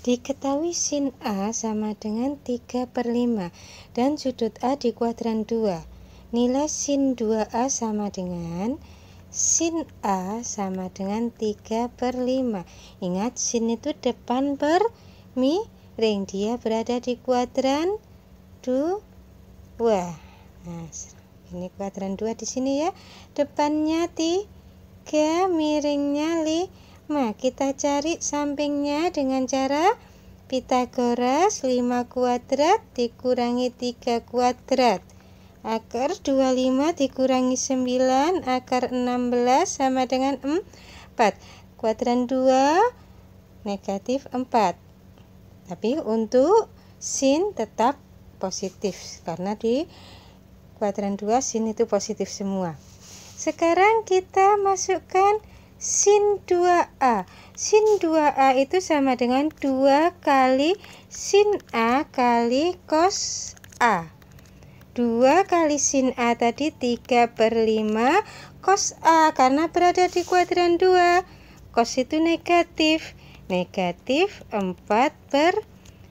Diketahui sin A sama dengan 3 per 5 dan sudut A di kuadran 2. Nilai sin 2A sama dengan sin A sama dengan 3 per 5. Ingat sin itu depan per miring. Dia berada di kuadran 2. Nah, ini kuadran 2 di sini ya. Depannya 3, miringnya 5. Sigma. Nah, kita cari sampingnya dengan cara Pitagoras 5 kuadrat dikurangi 3 kuadrat. Akar 25 dikurangi 9 akar 16 sama dengan 4. Kuadran 2 negatif 4. Tapi untuk sin tetap positif karena di kuadran 2 sin itu positif semua. Sekarang kita masukkan sin 2A. Sin 2A itu sama dengan 2 kali sin A kali cos A. 2 kali sin A tadi 3 per 5 cos A karena berada di kuadran 2. Cos itu negatif. Negatif 4 per